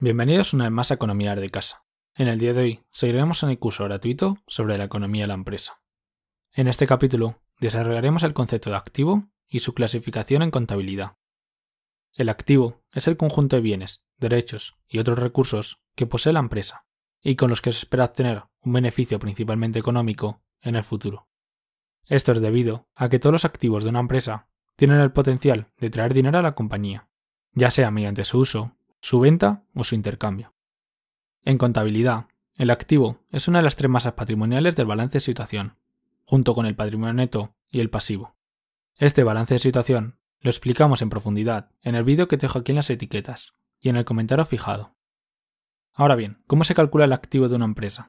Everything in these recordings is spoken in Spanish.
Bienvenidos una vez más a Economía de Casa. En el día de hoy seguiremos en el curso gratuito sobre la economía de la empresa. En este capítulo desarrollaremos el concepto de activo y su clasificación en contabilidad. El activo es el conjunto de bienes, derechos y otros recursos que posee la empresa y con los que se espera obtener un beneficio principalmente económico en el futuro. Esto es debido a que todos los activos de una empresa tienen el potencial de traer dinero a la compañía, ya sea mediante su uso su venta o su intercambio. En contabilidad, el activo es una de las tres masas patrimoniales del balance de situación, junto con el patrimonio neto y el pasivo. Este balance de situación lo explicamos en profundidad en el vídeo que te dejo aquí en las etiquetas y en el comentario fijado. Ahora bien, ¿cómo se calcula el activo de una empresa?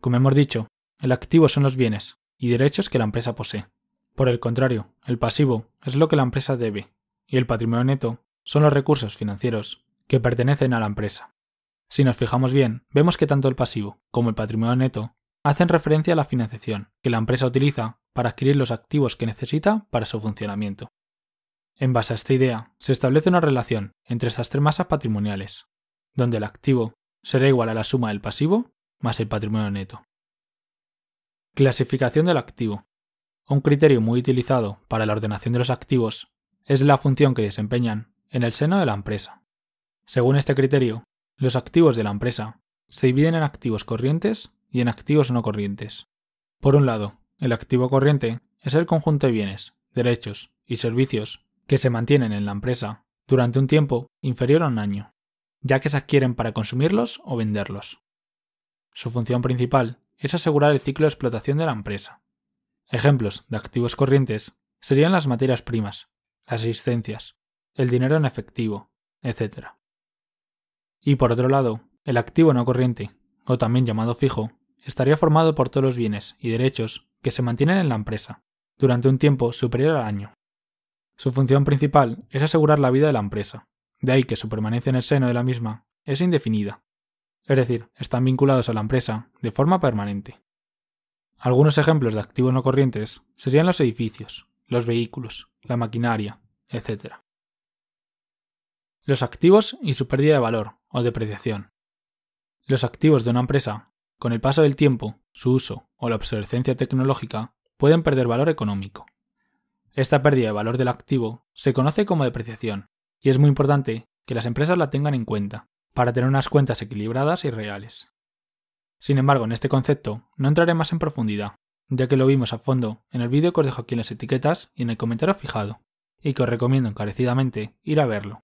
Como hemos dicho, el activo son los bienes y derechos que la empresa posee. Por el contrario, el pasivo es lo que la empresa debe, y el patrimonio neto son los recursos financieros que pertenecen a la empresa. Si nos fijamos bien, vemos que tanto el pasivo como el patrimonio neto hacen referencia a la financiación que la empresa utiliza para adquirir los activos que necesita para su funcionamiento. En base a esta idea, se establece una relación entre estas tres masas patrimoniales, donde el activo será igual a la suma del pasivo más el patrimonio neto. Clasificación del activo. Un criterio muy utilizado para la ordenación de los activos es la función que desempeñan en el seno de la empresa. Según este criterio, los activos de la empresa se dividen en activos corrientes y en activos no corrientes. Por un lado, el activo corriente es el conjunto de bienes, derechos y servicios que se mantienen en la empresa durante un tiempo inferior a un año, ya que se adquieren para consumirlos o venderlos. Su función principal es asegurar el ciclo de explotación de la empresa. Ejemplos de activos corrientes serían las materias primas, las existencias, el dinero en efectivo, etc. Y por otro lado, el activo no corriente, o también llamado fijo, estaría formado por todos los bienes y derechos que se mantienen en la empresa, durante un tiempo superior al año. Su función principal es asegurar la vida de la empresa, de ahí que su permanencia en el seno de la misma es indefinida, es decir, están vinculados a la empresa de forma permanente. Algunos ejemplos de activos no corrientes serían los edificios, los vehículos, la maquinaria, etc. Los activos y su pérdida de valor o depreciación. Los activos de una empresa, con el paso del tiempo, su uso o la obsolescencia tecnológica, pueden perder valor económico. Esta pérdida de valor del activo se conoce como depreciación, y es muy importante que las empresas la tengan en cuenta, para tener unas cuentas equilibradas y reales. Sin embargo, en este concepto no entraré más en profundidad, ya que lo vimos a fondo en el vídeo que os dejo aquí en las etiquetas y en el comentario fijado, y que os recomiendo encarecidamente ir a verlo.